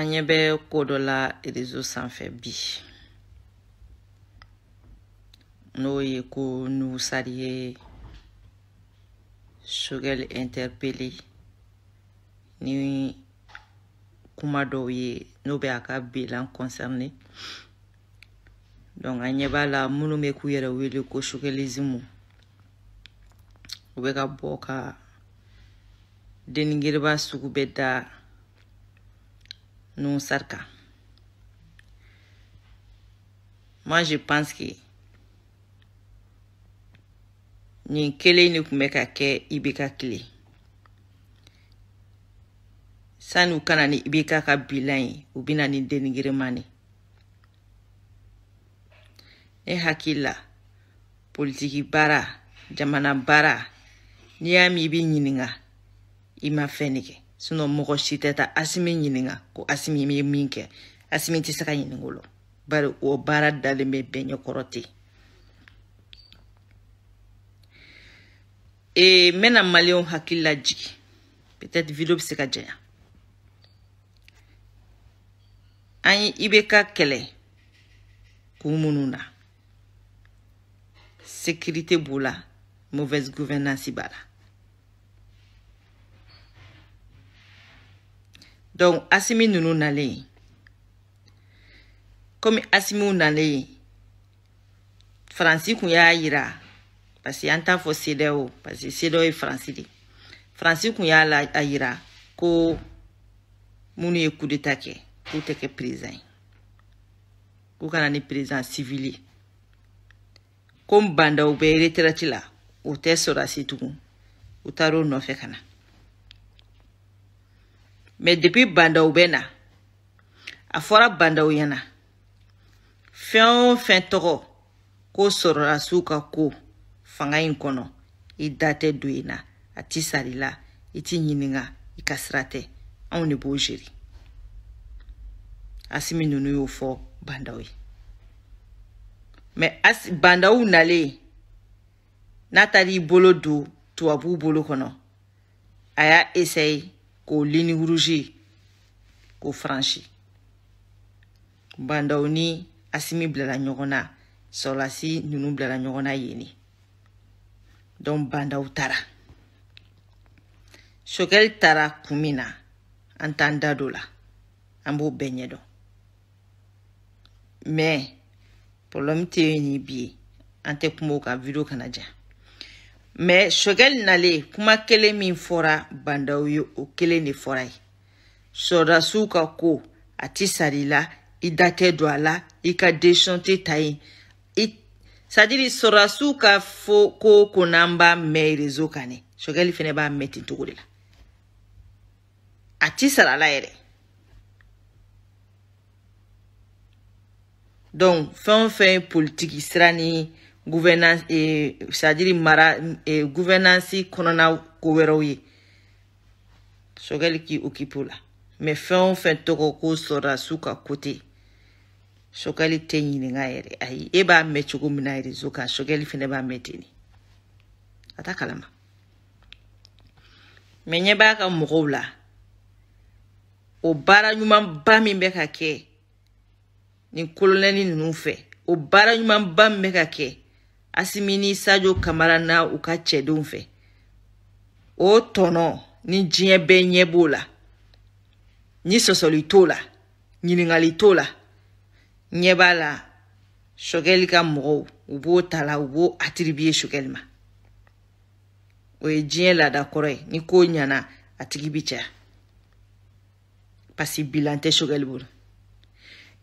an ɲɛ bɛ ko dɔ la rezo sanfɛ bi n'o ye ko nusari ye sogɛl interpele ni kuma dɔw ye n'o bɛ a ka bilan concerne donc an ɲɛ b'a la minnu bɛ k'u yɛrɛ wele ko sogɛlizimu u bɛ ka bɔ ka denigiriba sugu bɛ da Nusarka. Moi, je pense que nin kelen ne kun bɛ ka kɛ ibeka kile sani u kana ni ibeka ka bilan ye u bena ni denigireman ne ne hakili la politiki baara jamana baara n'i y'a min i b'i ɲininga i ma fɛn ne kɛ sinɔ mɔgɔ si tɛ ta asimi ɲininga ko asimi bɛ min kɛ asimi tɛ se ka ɲininga o la bari o baara dalen bɛ bɛn ɲɛ kɔrɔ ten ee n bɛna maliyɛnw hakili lajigi peut-être video bɛ se ka janya an ye i bɛ ka kɛlɛ kun minnu na sécurité b'o la mauvaise gouvernance b'a la donc asimi ninnu nalen komi asimiw nalen faransi kun y'a yira parce que an t'a fɔ sedeo parce que sedeo ye faransi de faransi kun y'a la a yira ko minnu ye kudeta kɛ k'u tɛ kɛ président ye k'u kana ni président civil ye ko n bandaw bɛ retraite la o tɛ sɔrasi tugun u taar'o nɔfɛ ka na mɛ depi bandaw bɛ na a fɔra bandaw ɲɛna fɛn o fɛn tɔgɔ ko sɔrɔla su ka ko fanga ɲi kɔnɔ i da tɛ don i na a t'i sari la i t'i ɲininga i ka sira tɛ anw de b'o zeri asimi nunu y'o fɔ bandaw ye mɛ bandaw nalen n'a taar'i bolo don tubabuw bolo kɔnɔ a y'a esaye k'o ligne rouge k'o franchi bandaw ni asimi bilala ɲɔgɔn na sɔrɔlasi ninnu bilala ɲɔgɔn na yen ni donc bandaw taara sokɛli taara kun min na an t'an da do la an b'o bɛɛ ɲɛdɔn mais problème tɛ nin bi ye an tɛ kuma o video kana ja sɔgɛli nalen kuma kelen min fɔra bandaw ye o kelen de fɔra ye sɔrɔdasiw ka ko a ti sari la i da tɛ don a la i ka desɔn tɛ ta yen sadiri sɔrɔdasiw ka fo ko o ko n'an b'a mɛn rezo kan dɛ sɔgɛli fɛnɛ b'a mɛn ten cogo de la a ti sara la yɛrɛ donc fɛn o fɛn politiki sira ni gouvernance eh, c'est-à-dire mara eh, gouvernance kɔnɔna ko wɛrɛw ye sɔgɛli k'i okipe o la mɛ fɛn o fɛn tɔgɔ ko sɔrɔla su ka kote sɔgɛli tɛ ɲininga yɛrɛ ayi e b'a mɛn cogo min na rezo kan sɔgɛli fɛnɛ b'a mɛn ten a ta kalama mɛ ɲɛ b'a ka mɔgɔw la o baara ɲumanba min bɛ ka kɛ nin kolonɛni ninnu fɛ o baara ɲumanba min bɛ ka kɛ asimini sajo kamara na u ka cɛdenw fɛ o tɔnɔ ni diɲɛ bɛɛ ɲɛ b'o la ni sɔsɔli t'o la ɲiningali t'o la ɲɛ b'a la sɔkɛli ka mɔgɔw u b'o ta la u b'o atiribiye sɔkɛli ma o ye diɲɛ laada kɔrɔ ye ni ko ɲana a tigi bi caya pasi bilan tɛ sɔkɛli bolo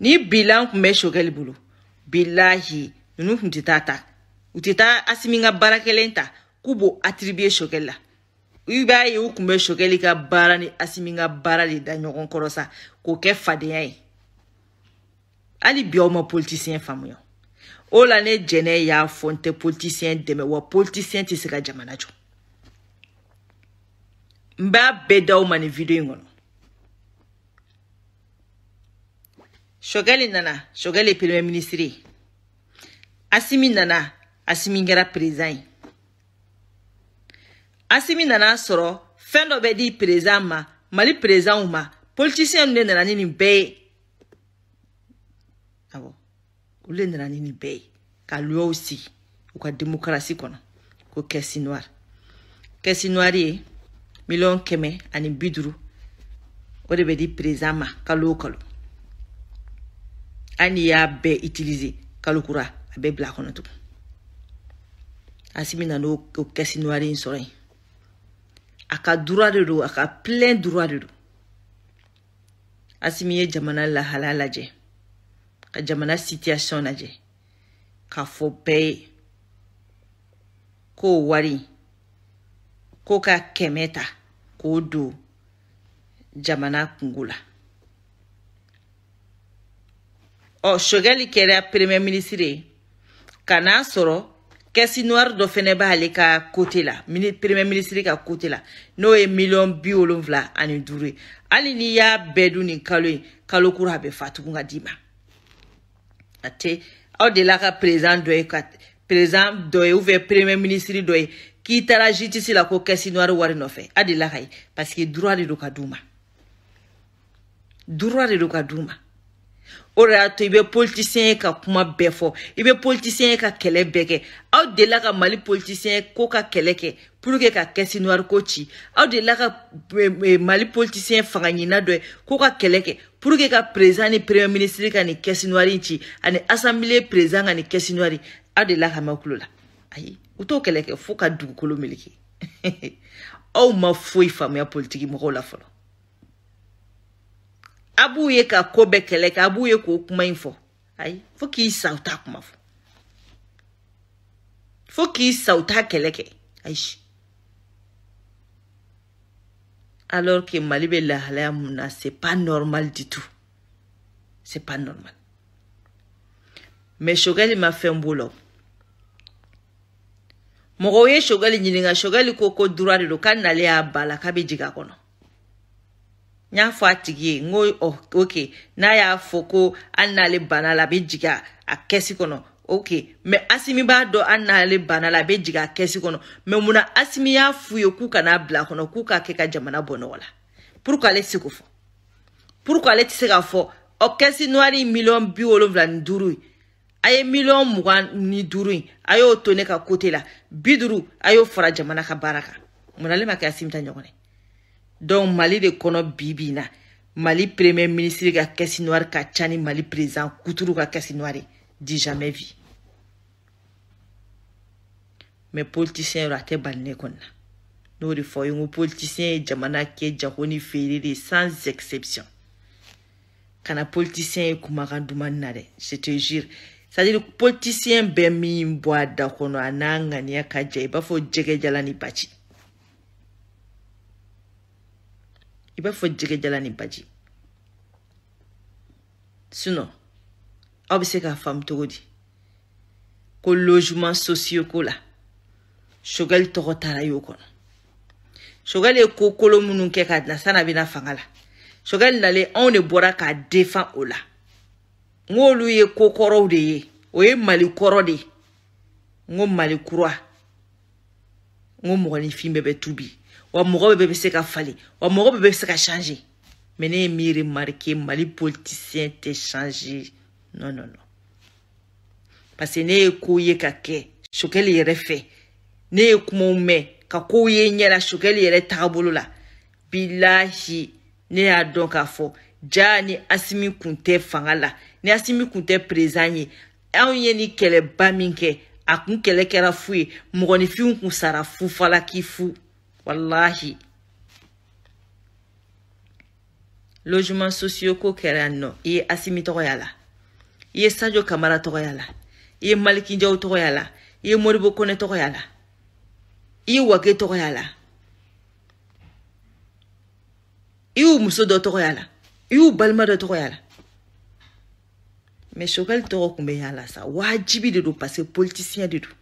ni bilan kun bɛ sɔkɛli bolo bilahi nunu kun tɛ taa ta u tɛ taa asimi ka baara kelen ta k'u b'o atiribiye sokɛli la i b'a ye u kun bɛ sokɛli ka baara ni asimi ka baara de da ɲɔgɔn kɔrɔ sa k'o kɛ fadenya ye hali bi aw ma politisiyɛn faamuya o la ne jɛnɛ y'a fɔ n tɛ politisiyɛn dɛmɛ wa politisiyɛn tɛ se ka jamana jɔ n b'a bɛɛ d'aw ma nin video in kɔnɔ shogeli nana shogeli premier ministre asimi nana asimi kɛra perezan ye asimi nana sɔrɔ fɛn dɔ bɛ di perezan ma mali perezanw ma politisiyɛn de nana ni nin bɛɛ ye awɔ olu de nana ni nin bɛɛ ye ka luwaw sigi u ka demokarasi kɔnɔ ko kɛsi noir kɛsi noir ye miliyɔn kɛmɛ ani bi duuru o de bɛ di perezan ma kalo o kalo hali n'i y'a bɛɛ itilize kalokura a bɛɛ bila a kɔnɔ tugun asi bɛna n'o kɛsi noire in sɔrɔ yen a ka dura de don a ka pilɛn dura de don asimi ye jamana lahala lajɛ ka jamana sitiyasiyɔn lajɛ k'a fɔ bɛɛ ye k'o wari ko ka kɛmɛ ta k'o don jamana kungo oh, la ɔ shogɛli kɛra premier ministre ye ka n'a sɔrɔ kɛsi noir dɔ fɛnɛ b'ale ka kote la premier ministiri ka kote la n'o ye miliyɔn bi wolonfila ani duuru ye hali n'i y'a bɛɛ dun nin kalo ye kalo kura a bɛ fatugun ka d'i ma a tɛ aw delila ka perezan dɔ ye ka perezan dɔ ye ubiyɛn premier ministiri dɔ ye k'i taara jitisi la ko kɛsi noir wari nɔfɛ a delila ka ye parce que droit de do ka d'u ma droit de do ka d'u ma o de y'a to i bɛ politisiyɛn ye ka kuma bɛɛ fɔ i bɛ politisiyɛn ye ka kɛlɛ bɛɛ kɛ aw delila ka mali politisiyɛn ko ka kɛlɛ kɛ pour que ka kɛsi noir ko ci aw delila ka e, e, mali politisiyɛn fanga ɲina dɔ ye ko ka kɛlɛ kɛ pour que ka président ni premier ministre ka nin kɛsi noir ci ani assemblée président ka nin kɛsi noir aw delila ka mɛn kulo la ayi u t'o kɛlɛ kɛ fo ka dugukolo meleke aw ma foyi faamuya politiki mɔgɔw la fɔlɔ a b'u ye ka ko bɛɛ kɛlɛ kɛ a b'u ye k'o kuma in fɔ ayi fo k'i sa u t'a kuma fɔ fo k'i sa u t'a kɛlɛ kɛ ayi alors que mali bɛ lahalaya mun na c'est pas normal du tout c'est pas normal mais shogali ma fɛn b'o la o mɔgɔw ye shogali ɲininka shogali ko ko dura de don ka nale y'a ba la k'a bɛ jigin a kɔnɔ n y'a fɔ a tigi ye n ko ɔ oh, ok n'a y'a fɔ ko hali n'ale banna la a bɛ jigin a kɛsi kɔnɔ ok mɛ asimi b'a dɔn hali n'ale banna la a bɛ jigin a kɛsi kɔnɔ mɛ munna asimi y'a f'u ye k'u kana bila a kɔnɔ k'u k'a kɛ ka jamana bɔ nɔgɔ la pour que ale tɛ se k'o fɔ pour que ale tɛ se k'a fɔ ɔ kɛsi noiri miliyɔn bi wolonwula ni duuru ye a ye miliyɔn mugan ni duuru in a y'o to ne ka kote la bi duuru a y'o fara jamana ka baara kan munna ale ma kɛ asimi ta ɲɔgɔn ye donc mali de kɔnɔ bi bi na mali premier ministre ka kɛsi noir ka ca ni mali président kuturu ka kɛsi noir ye di jamais vi mais politicien yɔrɔ a tɛ bali ne kɔni na n'o de fɔ ye n ko politicien ye jamana kɛ jago ni feere de sans exception kana politicien ye kumakan dumani na dɛ je te jure c'est à dire politicien bɛ min bɔ a da kɔnɔ a n'a ŋaniya ka ja i b'a fɔ jɛgɛjala ni baci i b'a fɔ jɛgɛjala ni baji sinɔ aw ah be se k'a faamu togo di ko logeman sosiyo ko la shogali tɔgɔ taara y'o kɔnɔ shogali ye kokolo minnu kɛ ka na sana bena fanga la shogali nale anw de bɔra k'a defan o la n k'olu ye kokɔrɔw de ye o ye mali kɔrɔ de n ko mali kura n ko mɔgɔninfin bɛɛ bɛ tubi wa mɔgɔ bɛɛ bɛ se ka falen wa mɔgɔ bɛɛ bɛ se ka change mɛ ne ye min remarke mali politisiyɛn tɛ change non non non parce que ne ye kow ye ka kɛ sokɛli yɛrɛ fɛ ne ye kumaw mɛn ka kow ye ɲɛla sokɛli yɛrɛ tagabolo la bilahi ne y'a dɔn k'a fɔ ja ni asimi kun tɛ fanga la ni asimi kun tɛ perezan ye anw ye ni kɛlɛba min kɛ a kun kɛlɛ kɛra fu ye mɔgɔninfinw kun sara fufalaki fu wallahi logement sociaux ko kɛra yan nɔ i ye asimi tɔgɔya la i ye sajo kamara tɔgɔya la i ye malikijaw tɔgɔya la i ye moribo kone tɔgɔya la i ye wage tɔgɔya la i y'u muso dɔ tɔgɔya la i y'u balima dɔ tɔgɔya la mɛ sokali tɔgɔ kun bɛ y'a la sa waajibi de don parce que politisiyɛn de don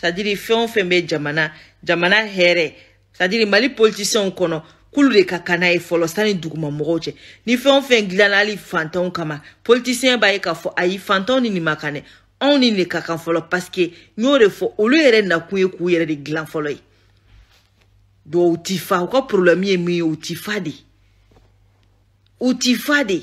sadiri fɛn o fɛn bɛ jamana jamana hɛrɛ sadiri mali politisiyɛnw kɔnɔ k'olu de ka kan n'a ye fɔlɔ sani duguma mɔgɔw cɛ ni fɛn o fɛn dilanna hali fantanw kama politisiyɛn b'a ye k'a fɔ ayi fantanw ni nin ma kan dɛ anw ni de ka kan fɔlɔ paseke n y'o de fɔ olu yɛrɛ nakun ye k'u yɛrɛ de dilan fɔlɔ ye dɔw ti fa u ka porobilɛmu ye min ye u ti fa de u ti fa de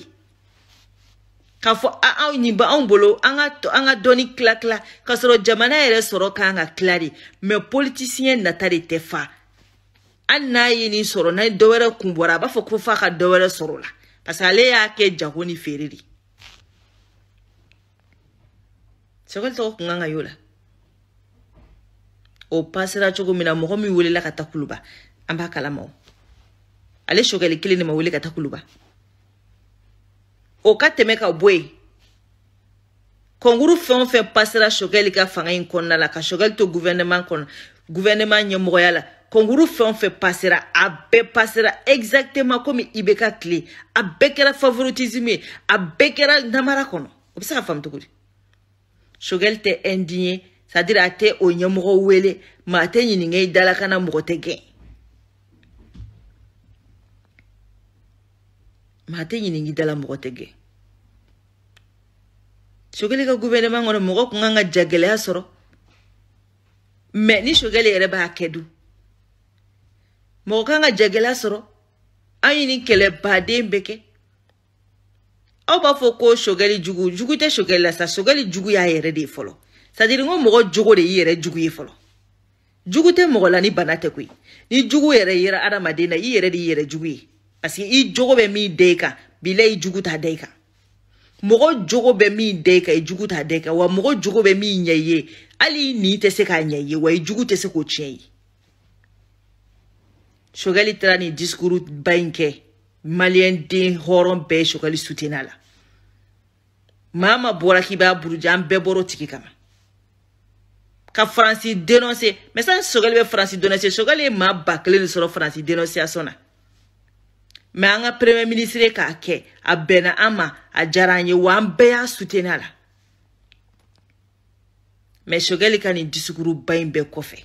k'a fɔ anw nin ba anw bolo an ka an ka dɔɔni tila tila k'a sɔrɔ jamana yɛrɛ sɔrɔ kan ka tila de mɛ politisiyɛn nata de tɛ fa hali n'a ye nin sɔrɔ n'a ye dɔwɛrɛ kun bɔra a b'a fɔ ko f'a ka dɔwɛrɛ sɔrɔ la parce que ale y'a kɛ jago ni feere de sɛgɛli tɔgɔ kun kan ka y'o la o pasera cogo min na mɔgɔ min welela ka taa kuluba an b'a kalama o ale sɔgɛli kelen de ma wele ka taa kuluba o ka tɛmɛ ka bɔ yen kɔnkuru fɛn o fɛn pasera sogɛli ka fanga in kɔnɔna la ka sogɛli to guvɛrɛnɛman kɔnɔ guvɛrɛnɛman ɲɛmɔgɔya la kɔnkuru fɛn o fɛn pasera a bɛɛ pasera exactement komi i bɛ ka tile a bɛɛ kɛra favoritisme ye a bɛɛ kɛra namara kɔnɔ o bɛ se ka faamu cogo di sogɛli tɛ indiɲɛ c'est à dire a tɛ o ɲɛmɔgɔ wele ma a tɛ ɲininka i dala kana mɔgɔ tɛ gɛn ma a tɛ ɲininka i dala mɔgɔ tɛ gɛn sokeli ka guvɛrɛnɛman kɔnɔ mɔgɔ kun kan ka ja gɛlɛya sɔrɔ mɛ ni sokɛli yɛrɛ b'a kɛ dun mɔgɔ kan ka ja gɛlɛya sɔrɔ an ye nin kɛlɛ baden bɛ kɛ aw b'a fɔ ko sokɛli jugu jugu tɛ sokɛli la sa sokɛli jugu y'a yɛrɛ de ye fɔlɔ sadiri ko mɔgɔ jogo de y'i yɛrɛ jugu ye fɔlɔ jugu tɛ mɔgɔ la ni bana tɛ koyi ni jugu yɛrɛ yera adamaden na i yɛrɛ de y'i yɛrɛ jugu ye paseke i jogo bɛ min da i kan bila i jugu t'a da i kan mɔgɔ jogo bɛ min da i e kan i jugu t'a da i kan wa mɔgɔ jogo bɛ min ɲɛ i ye hali i ni tɛ se k'a ɲɛ i ye wa i e jugu tɛ se k'o tiɲɛ ye sokɛli taara nin disikuru ba in kɛ maliyɛn den hɔrɔn bɛɛ ye sokɛli sutena la maa ma bɔra k'i b'a buruja an bɛɛ bɔr'o tigi kama ka faransi denonse mɛ sani sokɛli bɛ faransi denonse sokɛli ye maa ba kelen de sɔrɔ faransi denonseya sɔn na mɛ an ka premier ministre k'a kɛ a bɛnna an ma a an ye wa an bɛɛ y'a sutena la mɛ sogɛli ka disukuru disukuruba in bɛɛ kɔfɛ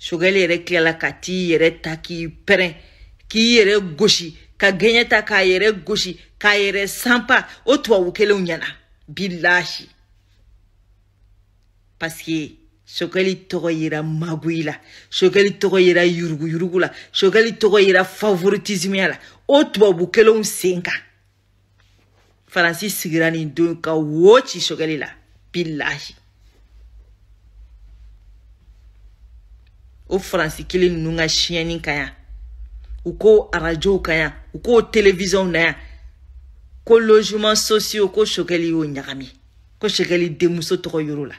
sogɛli yɛrɛ tilala ka t'i yɛrɛ ta k'i pɛrɛn k'i yɛrɛ gosi ka gɛɲɛ ta k'a yɛrɛ gosi k'a yɛrɛ sanpa o tubabu kelenw ɲɛna bilahi paseke sokɛli tɔgɔ yira magoyi la sokɛli tɔgɔ yira yuruguyurugu la sokɛli tɔgɔ yira favoritisimiya la o tubabu kelenw sen kan faransi sigira nin don ka wo ci sokɛli la bilahi o faransi kelen nunu ka siɲɛni ka yan u ko arajow ka yan u ko televizɔnw na yan ko logement sociaux ko sokɛli y'o ɲagami ko sokɛli denmuso tɔgɔ yoro la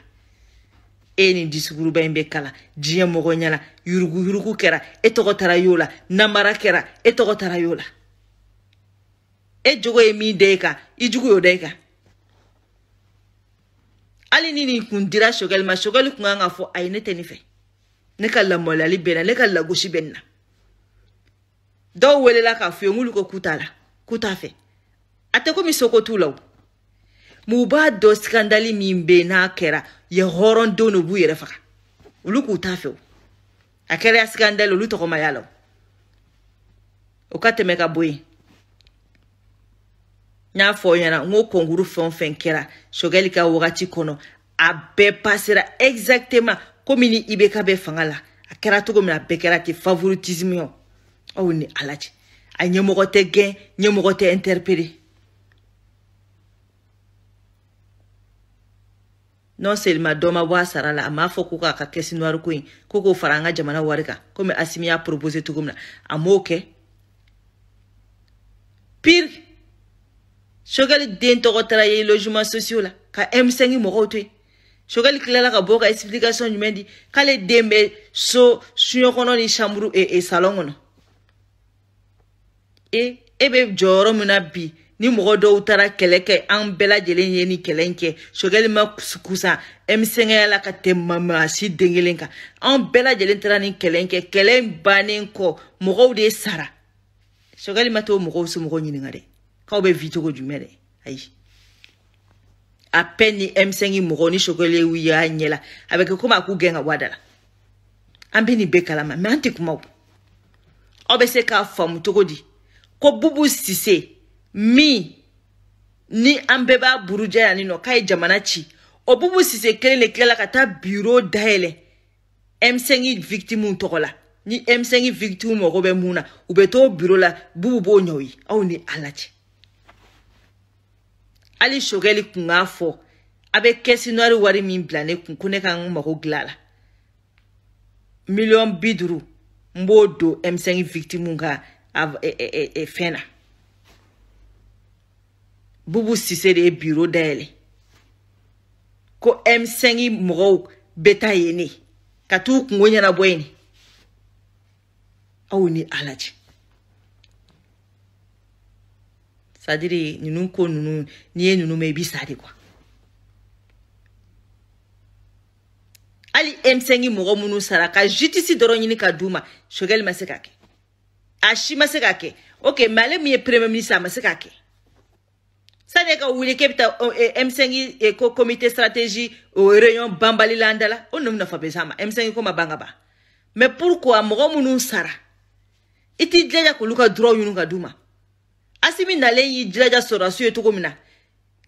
e nin disuguruba in bɛ kala diɲɛ mɔgɔ ɲɛna yuruguyurugu kɛra e tɔgɔ tara y'o la namara kɛra e tɔgɔ tara y'o la e jogo ye min da i e kan i jugu y'o da i e kan hali ni nin kun dira sogɛli ma sogɛli kun kan ka fɔ ayi ne tɛ nin fɛ ne ka lamɔliyali bɛ na ne ka lagosi bɛ nin na dɔw welela k'a f'u ye nk'olu ko k'u t'a la k'u t'a fɛ a tɛ komi soko t'u la o mun b'a dɔn sikandali min bɛ yen n'a kɛra ye hɔrɔndenw de b'u yɛrɛ faga olu k'u t'a fɛ o a kɛra asigandɛli olu tɔgɔma y'a la o ka tɛmɛ ka bɔ yen n y'a fɔ ɲɛna n ko kɔnkuru fɛn o fɛn kɛra sogɛli ka wagati kɔnɔ a bɛɛ pasera exactement komi ni i bɛ ka bɛ fanga la a kɛra cogo min na a bɛɛ kɛra ten favoritisme aw ni ala cɛ a ɲɛmɔgɔ tɛ gɛn ɲɛmɔgɔ tɛ interpellé non selima dɔ ma bɔ a sara la a m'a fɔ ko k'a ka kɛsi noiri ko in ko k'o fara an ka jamana wari kan komi asimi y'a propose cogo min na a m'o kɛ pire sogɛli den tɔgɔ tara ye logement sociaux la ka m5 mɔgɔw to yen sogɛli tilala ka bɔ ka explication jumɛn di k'ale den bɛ so suɲɛ kɔnɔ ni chambre e, e salon kɔnɔ e e eh bɛ jɔyɔrɔ min na bi ni mɔgɔ dɔw taara kɛlɛ kɛ an bɛɛ lajɛlen ye ni kɛlɛ kɛ sokɛli ma kusa ɛmisɛngɛya la ka tɛmɛ maasi den kelen kan an bɛɛ lajɛlen taara ni kɛlɛ kɛ kɛlɛ bannen kɔ mɔgɔw de sara sokɛli ma t'o mɔgɔw somɔgɔw ɲininka dɛ k'aw bɛ vi cogo jumɛn dɛ ayi a pɛ ni ɛmisɛngi mɔgɔ ni sokɛli y'a ɲɛ la a bɛ kɛ komi a k'u gɛn ka bɔ a da la an bɛ nin bɛɛ kalama mɛ an tɛ kuma o aw bɛ se k'a faamu cogo di ko bubu sise min ni an bɛɛ b'a burujɛ yani nɔ k'a ye jamana ci o bubu sise kelen le tilala ka taa biro dayɛlɛ m5 victimew tɔgɔ la ni m5 victime mɔgɔ bɛ mun na u bɛ to biro la bubu b'o ɲɛw ye aw ni ala cɛ hali sokɛli kun k'a fɔ a bɛ kɛsinɔri wari min bila ne kun ko ne ka n mago gila la miliyɔn bi duuru n b'o don m5 victimew ka fɛn na bubu sise de ye biro dayɛlɛ ko m5 mɔgɔw bɛ ta yen ne ka t'u kungo ɲɛnabɔ yen ne aw ni ala cɛ sadiri ninnu ko ninnu n'i ye ninnu mɛn i bi sa de kuwa hali m5 mɔgɔ minnu sara ka jitisi dɔrɔn ɲini ka d'u ma sogɛli ma se ka kɛ a si ma se ka kɛ ok mɛ ale min ye premier ministre a ma se ka kɛ sani e ka wuli k'e bɛ taa m5 ko comité stratégie o euh, réunion banbali la an da la o nɔ bɛ nafa bɛ s'a ma m5 ko ma ban ka ban mais pourquoi mɔgɔ minnu sara i t'i jilaja k'olu ka droit ɲini ka d'u ma asimi nalen y'i jilaja sɔrɔdasiw ye cogo min na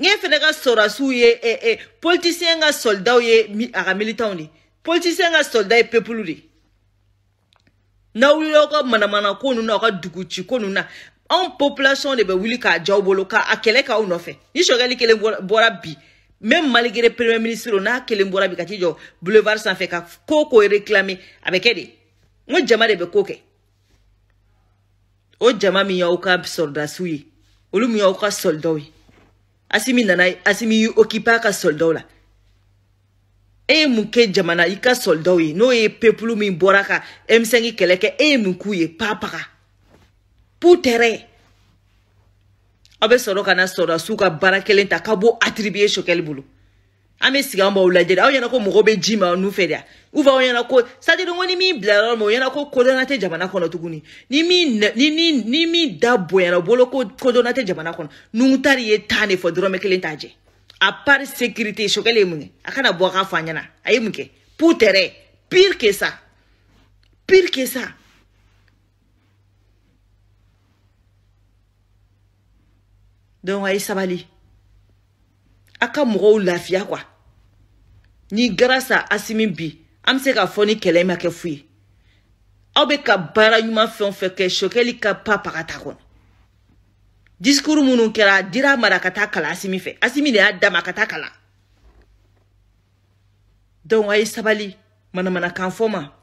ŋe fɛnɛ ka sɔrɔdasiw ye eh, eh, politisiyɛn ka sɔlidaw ye a ka militanw de politisiyɛn ka sɔlida ye pepulu de n'aw wulila aw ka manamanako ninnu na aw ka duguciko ninnu na anw population de bɛ wuli k'a jaw bolo k'a kɛlɛ k'aw nɔfɛ ni sɔgɛli kelen bɔra bi même malgré premier ministre o n'a kelen bɔra bi ka t'i jɔ boulevard sanfɛ ka ko ko réclamer a bɛ kɛ de n ko jama de bɛ ko kɛ o jama min y'aw ka sɔrɔdasiw ye olu min y'aw ka sɔlidaw ye asimi nana asimi y'i occupé a ka sɔlidaw la e ye mun kɛ jamana i ka sɔlidaw ye n'o ye pepulu min bɔra ka m5 kɛlɛ kɛ e ye mun k'u ye papaga putɛrɛ aw bɛ sɔrɔ ka na sɔrɔ su ka baara kelen ta ka bɔ attribué sokɛli bolo an bɛ sigi an b'aw lajɛ de aw ɲɛna ko mɔgɔ bɛ ji ma nu fɛ de u fa aw ɲɛna ko sadiri ko ni min bila yɔrɔ ma o ɲɛna ko kodɔnna tɛ jamana kɔnɔ tuguni ni min ni ni ni min da bonyana o bolo ko kodɔnna tɛ jamana kɔnɔ nugutari ye tan de fɔ dɔrɔmɛ kelen t'a jɛ à part sécurité sokɛli ye mun kɛ a kana bɔ a ka fɔ an ɲɛna a ye mun kɛ putɛrɛ pire que ça pire que ça donc a ye sabali a ka mɔgɔw lafiya kuwa ni gara sa asimi bi an be se k'a fɔ ni kɛlɛ ma kɛ fu ye aw be ka baara ɲuman fɛn fɛ kɛ sokɛli ka pa pagata kɔnɔ diskuru minnu kɛra a dira mara ka taa kala asimi fɛ asimi de y'a dama ka taa kala donc a ye sabali manamanakan fɔ ma